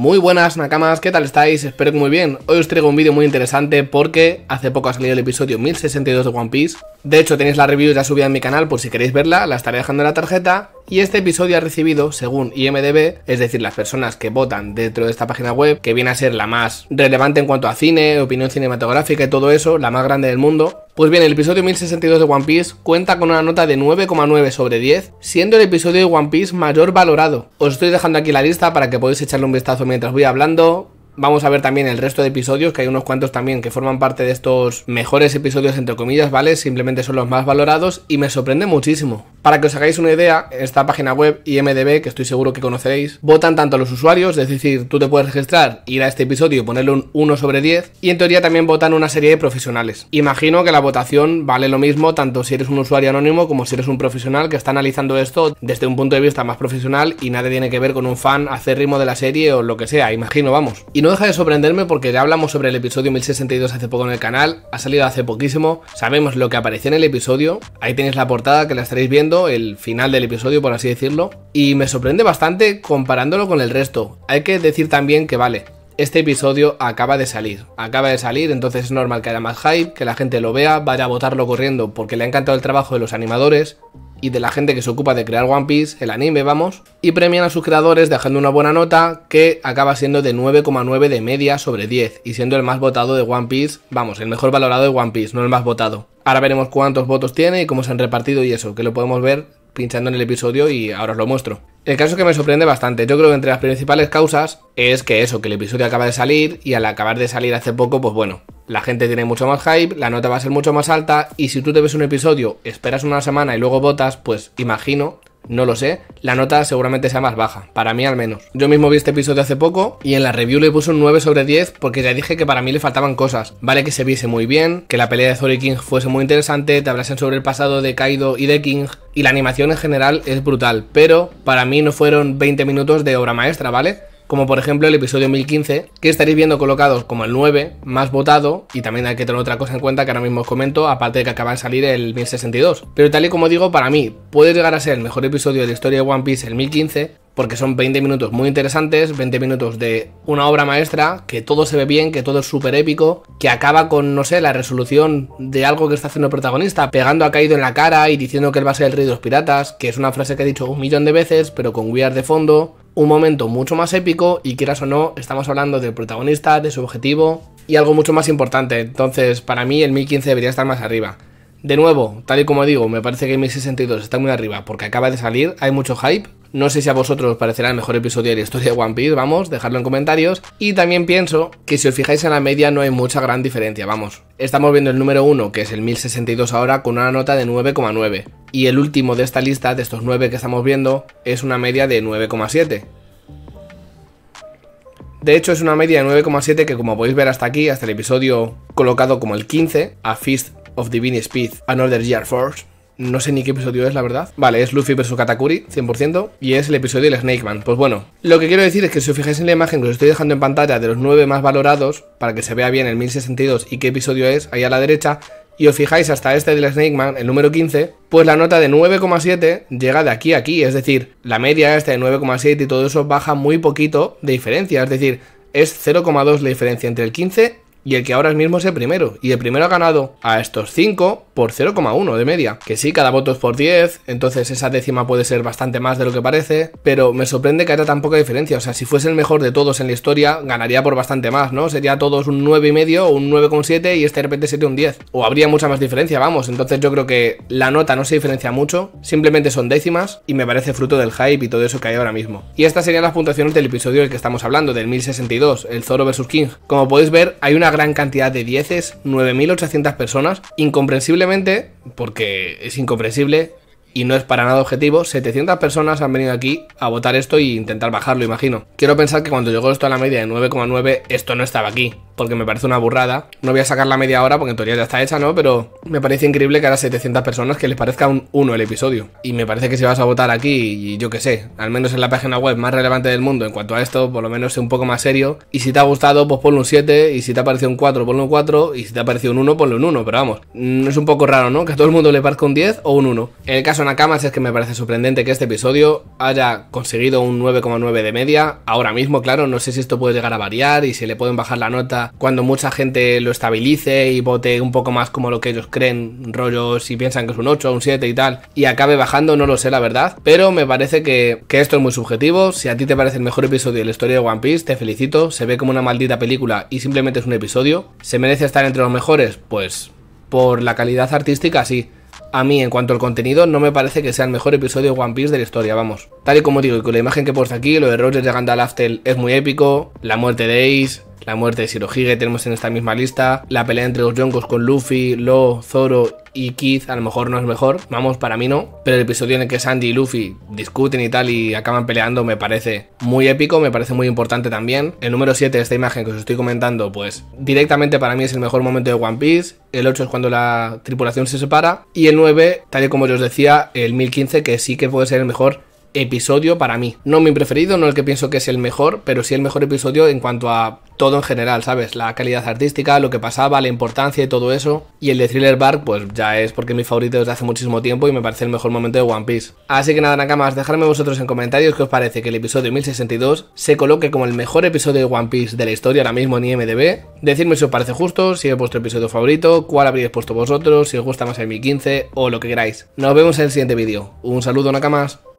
Muy buenas nakamas, ¿qué tal estáis? Espero que muy bien. Hoy os traigo un vídeo muy interesante porque hace poco ha salido el episodio 1062 de One Piece. De hecho tenéis la review ya subida en mi canal por si queréis verla, la estaré dejando en la tarjeta. Y este episodio ha recibido, según IMDB, es decir, las personas que votan dentro de esta página web, que viene a ser la más relevante en cuanto a cine, opinión cinematográfica y todo eso, la más grande del mundo, pues bien, el episodio 1062 de One Piece cuenta con una nota de 9,9 sobre 10, siendo el episodio de One Piece mayor valorado. Os estoy dejando aquí la lista para que podáis echarle un vistazo mientras voy hablando, Vamos a ver también el resto de episodios, que hay unos cuantos también que forman parte de estos mejores episodios, entre comillas, ¿vale? Simplemente son los más valorados y me sorprende muchísimo. Para que os hagáis una idea, esta página web IMDB, que estoy seguro que conocéis votan tanto los usuarios, es decir, tú te puedes registrar, ir a este episodio y ponerle un 1 sobre 10, y en teoría también votan una serie de profesionales. Imagino que la votación vale lo mismo tanto si eres un usuario anónimo como si eres un profesional que está analizando esto desde un punto de vista más profesional y nadie tiene que ver con un fan acérrimo de la serie o lo que sea, imagino, vamos. Y no no deja de sorprenderme porque ya hablamos sobre el episodio 1062 hace poco en el canal, ha salido hace poquísimo, sabemos lo que apareció en el episodio, ahí tenéis la portada que la estaréis viendo, el final del episodio por así decirlo, y me sorprende bastante comparándolo con el resto. Hay que decir también que vale, este episodio acaba de salir. Acaba de salir, entonces es normal que haya más hype, que la gente lo vea, vaya a votarlo corriendo porque le ha encantado el trabajo de los animadores y de la gente que se ocupa de crear One Piece, el anime, vamos, y premian a sus creadores dejando una buena nota que acaba siendo de 9,9 de media sobre 10 y siendo el más votado de One Piece, vamos, el mejor valorado de One Piece, no el más votado. Ahora veremos cuántos votos tiene y cómo se han repartido y eso, que lo podemos ver pinchando en el episodio y ahora os lo muestro. El caso que me sorprende bastante. Yo creo que entre las principales causas es que eso, que el episodio acaba de salir y al acabar de salir hace poco, pues bueno, la gente tiene mucho más hype, la nota va a ser mucho más alta y si tú te ves un episodio, esperas una semana y luego votas, pues imagino no lo sé, la nota seguramente sea más baja, para mí al menos. Yo mismo vi este episodio hace poco y en la review le puse un 9 sobre 10 porque ya dije que para mí le faltaban cosas. Vale que se viese muy bien, que la pelea de Zoro King fuese muy interesante, te hablasen sobre el pasado de Kaido y de King y la animación en general es brutal, pero para mí no fueron 20 minutos de obra maestra, ¿vale? como por ejemplo el episodio 1015, que estaréis viendo colocados como el 9 más votado, y también hay que tener otra cosa en cuenta que ahora mismo os comento, aparte de que acaba de salir el 1062. Pero tal y como digo, para mí puede llegar a ser el mejor episodio de la historia de One Piece el 1015, porque son 20 minutos muy interesantes, 20 minutos de una obra maestra, que todo se ve bien, que todo es súper épico, que acaba con, no sé, la resolución de algo que está haciendo el protagonista, pegando a Caído en la cara y diciendo que él va a ser el rey de los piratas, que es una frase que he dicho un millón de veces, pero con guías de fondo, un momento mucho más épico y quieras o no, estamos hablando del protagonista, de su objetivo y algo mucho más importante. Entonces, para mí el 1015 debería estar más arriba. De nuevo, tal y como digo, me parece que el 1062 está muy arriba porque acaba de salir, hay mucho hype, no sé si a vosotros os parecerá el mejor episodio de la historia de One Piece, vamos, dejadlo en comentarios. Y también pienso que si os fijáis en la media no hay mucha gran diferencia, vamos. Estamos viendo el número 1, que es el 1062 ahora, con una nota de 9,9. Y el último de esta lista, de estos 9 que estamos viendo, es una media de 9,7. De hecho, es una media de 9,7 que como podéis ver hasta aquí, hasta el episodio colocado como el 15, a Fist of Divine Speed, Another Year Force, no sé ni qué episodio es, la verdad. Vale, es Luffy vs Katakuri, 100%. Y es el episodio del Snake Man. Pues bueno, lo que quiero decir es que si os fijáis en la imagen que os estoy dejando en pantalla de los 9 más valorados, para que se vea bien el 1062 y qué episodio es, ahí a la derecha, y os fijáis hasta este del Snake Man, el número 15, pues la nota de 9,7 llega de aquí a aquí, es decir, la media esta de 9,7 y todo eso baja muy poquito de diferencia, es decir, es 0,2 la diferencia entre el 15 y el que ahora mismo es el primero, y el primero ha ganado a estos 5 por 0,1 de media. Que sí, cada voto es por 10, entonces esa décima puede ser bastante más de lo que parece, pero me sorprende que haya tan poca diferencia. O sea, si fuese el mejor de todos en la historia, ganaría por bastante más, ¿no? Sería todos un 9,5 o un 9,7 y este de repente sería un 10. O habría mucha más diferencia, vamos. Entonces yo creo que la nota no se diferencia mucho, simplemente son décimas y me parece fruto del hype y todo eso que hay ahora mismo. Y estas serían las puntuaciones del episodio del que estamos hablando, del 1062, el Zoro vs King. Como podéis ver, hay una gran cantidad de 10, 9.800 personas, incomprensiblemente porque es incomprensible, y no es para nada objetivo, 700 personas han venido aquí a votar esto y e intentar bajarlo, imagino. Quiero pensar que cuando llegó esto a la media de 9,9, esto no estaba aquí, porque me parece una burrada. No voy a sacar la media ahora porque en teoría ya está hecha, ¿no? Pero me parece increíble que las 700 personas que les parezca un 1 el episodio. Y me parece que si vas a votar aquí, y yo qué sé, al menos en la página web más relevante del mundo en cuanto a esto, por lo menos es un poco más serio. Y si te ha gustado, pues ponle un 7, y si te ha parecido un 4, ponle un 4, y si te ha parecido un 1, ponle un 1, pero vamos. Mm, es un poco raro, ¿no? Que a todo el mundo le parezca un 10 o un 1. En el caso Nakamas es que me parece sorprendente que este episodio haya conseguido un 9,9 de media. Ahora mismo, claro, no sé si esto puede llegar a variar y si le pueden bajar la nota cuando mucha gente lo estabilice y vote un poco más como lo que ellos creen, rollos y piensan que es un 8, o un 7 y tal, y acabe bajando, no lo sé la verdad, pero me parece que, que esto es muy subjetivo. Si a ti te parece el mejor episodio de la historia de One Piece, te felicito, se ve como una maldita película y simplemente es un episodio. ¿Se merece estar entre los mejores? Pues por la calidad artística sí a mí, en cuanto al contenido, no me parece que sea el mejor episodio de One Piece de la historia, vamos. Tal y como digo, con la imagen que he aquí, lo de Roger de Gandalf es muy épico, la muerte de Ace, la muerte de Shirohige tenemos en esta misma lista, la pelea entre los Yonkos con Luffy, Lo, Zoro y Keith a lo mejor no es mejor, vamos, para mí no, pero el episodio en el que Sandy y Luffy discuten y tal y acaban peleando me parece muy épico, me parece muy importante también. El número 7, esta imagen que os estoy comentando, pues directamente para mí es el mejor momento de One Piece, el 8 es cuando la tripulación se separa y el 9, tal y como yo os decía, el 1015 que sí que puede ser el mejor episodio para mí. No mi preferido, no el que pienso que es el mejor, pero sí el mejor episodio en cuanto a todo en general, ¿sabes? La calidad artística, lo que pasaba, la importancia y todo eso. Y el de Thriller Bark, pues ya es porque es mi favorito desde hace muchísimo tiempo y me parece el mejor momento de One Piece. Así que nada, Nakamas, dejadme vosotros en comentarios qué os parece que el episodio 1062 se coloque como el mejor episodio de One Piece de la historia ahora mismo en IMDb. Decidme si os parece justo, si es vuestro episodio favorito, cuál habríais puesto vosotros, si os gusta más el 1015 o lo que queráis. Nos vemos en el siguiente vídeo. Un saludo, Nakamas.